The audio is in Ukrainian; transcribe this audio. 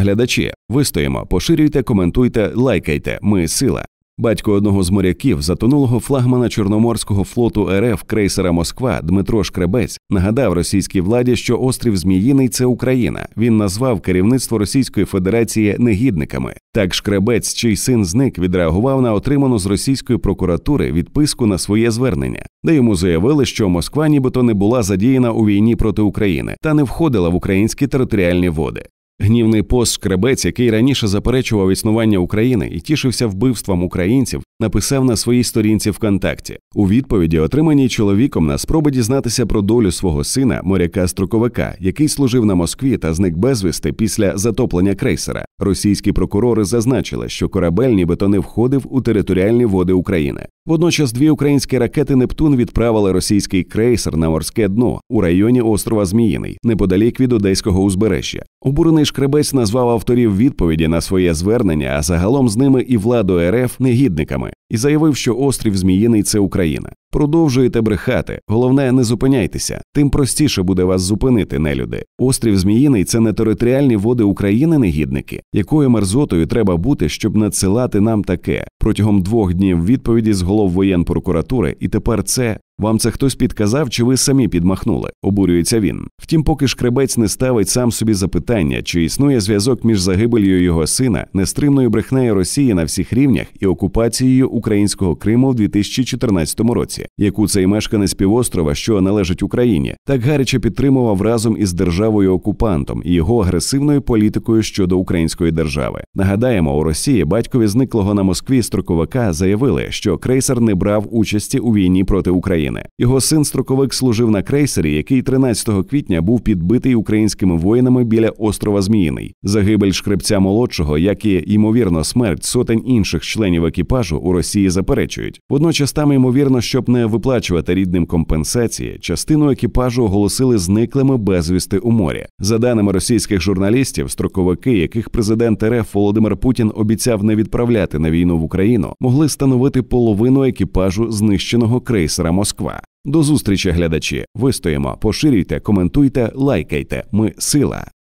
Глядачі, вистоїмо, поширюйте, коментуйте, лайкайте. Ми сила. Батько одного з моряків, затонулого флагмана Чорноморського флоту РФ крейсера Москва Дмитро Шкребець нагадав російській владі, що острів Зміїний це Україна. Він назвав керівництво Російської Федерації негідниками. Так, Шкребець, чий син зник, відреагував на отриману з російської прокуратури відписку на своє звернення, де йому заявили, що Москва, нібито не була задіяна у війні проти України та не входила в українські територіальні води. Гнівний пост Шкребець, який раніше заперечував існування України і тішився вбивством українців, написав на своїй сторінці ВКонтакті. У відповіді, отриманій чоловіком на спроби дізнатися про долю свого сина, моряка Строковика, який служив на Москві та зник безвісти після затоплення крейсера. Російські прокурори зазначили, що корабель нібито не входив у територіальні води України. Водночас дві українські ракети Нептун відправили російський крейсер на морське дно у районі острова Зміїний, неподалік від Одеського узбережжя. Обурений шкребець назвав авторів відповіді на своє звернення, а загалом з ними і владу РФ негідниками і заявив, що острів Зміїний це Україна. Продовжуєте брехати, головне, не зупиняйтеся. Тим простіше буде вас зупинити, нелюди. Острів Зміїний це не територіальні води України, негідники, якою мерзотою треба бути, щоб надсилати нам таке протягом двох днів відповіді з голов воєн прокуратури, і тепер це. Вам це хтось підказав, чи ви самі підмахнули? Обурюється він. Втім, поки шкребець не ставить сам собі запитання, чи існує зв'язок між загибелью його сина, нестримною брехнею Росії на всіх рівнях і окупацією українського Криму в 2014 році. Білорусі, яку цей мешканець півострова, що належить Україні, так гаряче підтримував разом із державою окупантом і його агресивною політикою щодо української держави. Нагадаємо, у Росії батькові зниклого на Москві строковика заявили, що крейсер не брав участі у війні проти України. Його син строковик служив на крейсері, який 13 квітня був підбитий українськими воїнами біля острова Зміїний. Загибель шкребця молодшого, як і ймовірно, смерть сотень інших членів екіпажу у Росії заперечують. Водночас там ймовірно, що не виплачувати рідним компенсації, частину екіпажу оголосили зниклими безвісти у морі. За даними російських журналістів, строковики, яких президент РФ Володимир Путін обіцяв не відправляти на війну в Україну, могли становити половину екіпажу знищеного крейсера Москва. До зустрічі, глядачі. Вистоїмо, поширюйте, коментуйте, лайкайте. Ми сила.